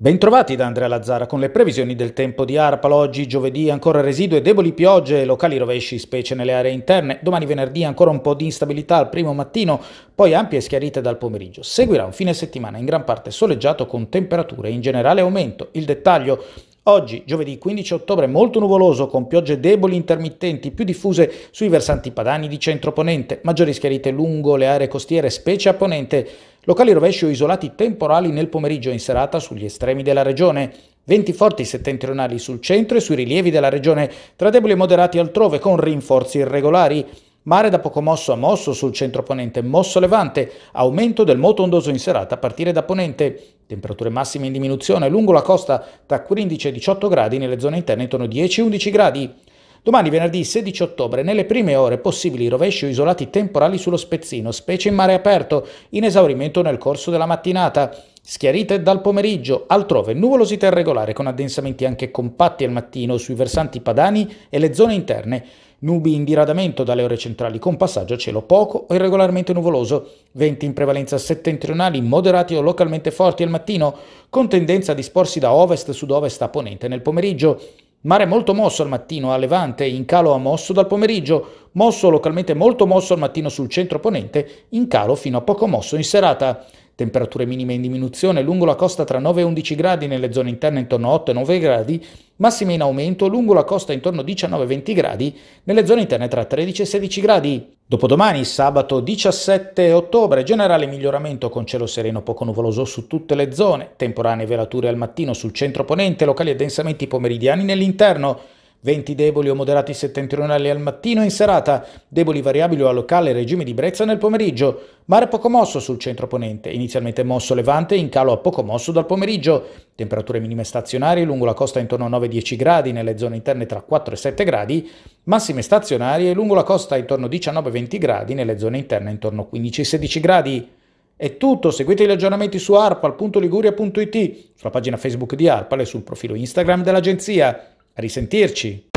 Bentrovati da Andrea Lazzara con le previsioni del tempo di Arpalo. Oggi giovedì ancora residue deboli piogge e locali rovesci, specie nelle aree interne. Domani venerdì ancora un po' di instabilità al primo mattino, poi ampie schiarite dal pomeriggio. Seguirà un fine settimana in gran parte soleggiato con temperature in generale aumento. Il dettaglio Oggi, giovedì 15 ottobre, molto nuvoloso, con piogge deboli intermittenti, più diffuse sui versanti padani di centro-ponente, maggiori schiarite lungo le aree costiere, specie a ponente, Locali rovesci o isolati temporali nel pomeriggio e in serata sugli estremi della regione. Venti forti settentrionali sul centro e sui rilievi della regione, tra deboli e moderati altrove con rinforzi irregolari. Mare da poco mosso a mosso sul centro ponente, mosso levante, aumento del moto ondoso in serata a partire da ponente. Temperature massime in diminuzione lungo la costa tra 15 e 18 gradi, nelle zone interne intorno 10-11 gradi. Domani venerdì 16 ottobre, nelle prime ore, possibili rovesci o isolati temporali sullo spezzino, specie in mare aperto, in esaurimento nel corso della mattinata. Schiarite dal pomeriggio, altrove nuvolosità irregolare con addensamenti anche compatti al mattino sui versanti padani e le zone interne. Nubi in diradamento dalle ore centrali con passaggio a cielo poco o irregolarmente nuvoloso, venti in prevalenza settentrionali moderati o localmente forti al mattino, con tendenza a disporsi da ovest-sud-ovest a ponente nel pomeriggio. Mare molto mosso al mattino a Levante, in calo a mosso dal pomeriggio, mosso localmente molto mosso al mattino sul centro ponente, in calo fino a poco mosso in serata. Temperature minime in diminuzione lungo la costa tra 9 e 11 gradi nelle zone interne intorno a 8 e 9 gradi, massime in aumento lungo la costa intorno a 19-20 e gradi nelle zone interne tra 13 e 16 gradi. Dopodomani, sabato 17 ottobre, generale miglioramento con cielo sereno poco nuvoloso su tutte le zone, temporanee velature al mattino sul centro ponente, locali addensamenti pomeridiani nell'interno, venti deboli o moderati settentrionali al mattino e in serata, deboli variabili o a locale regime di brezza nel pomeriggio, mare poco mosso sul centro ponente, inizialmente mosso levante in calo a poco mosso dal pomeriggio, temperature minime stazionarie lungo la costa intorno a 9-10 gradi, nelle zone interne tra 4 e 7 gradi, massime stazionarie lungo la costa intorno a 19-20 gradi, nelle zone interne intorno a 15-16 gradi. È tutto, seguite gli aggiornamenti su arpal.liguria.it, sulla pagina Facebook di Arpal e sul profilo Instagram dell'agenzia risentirci.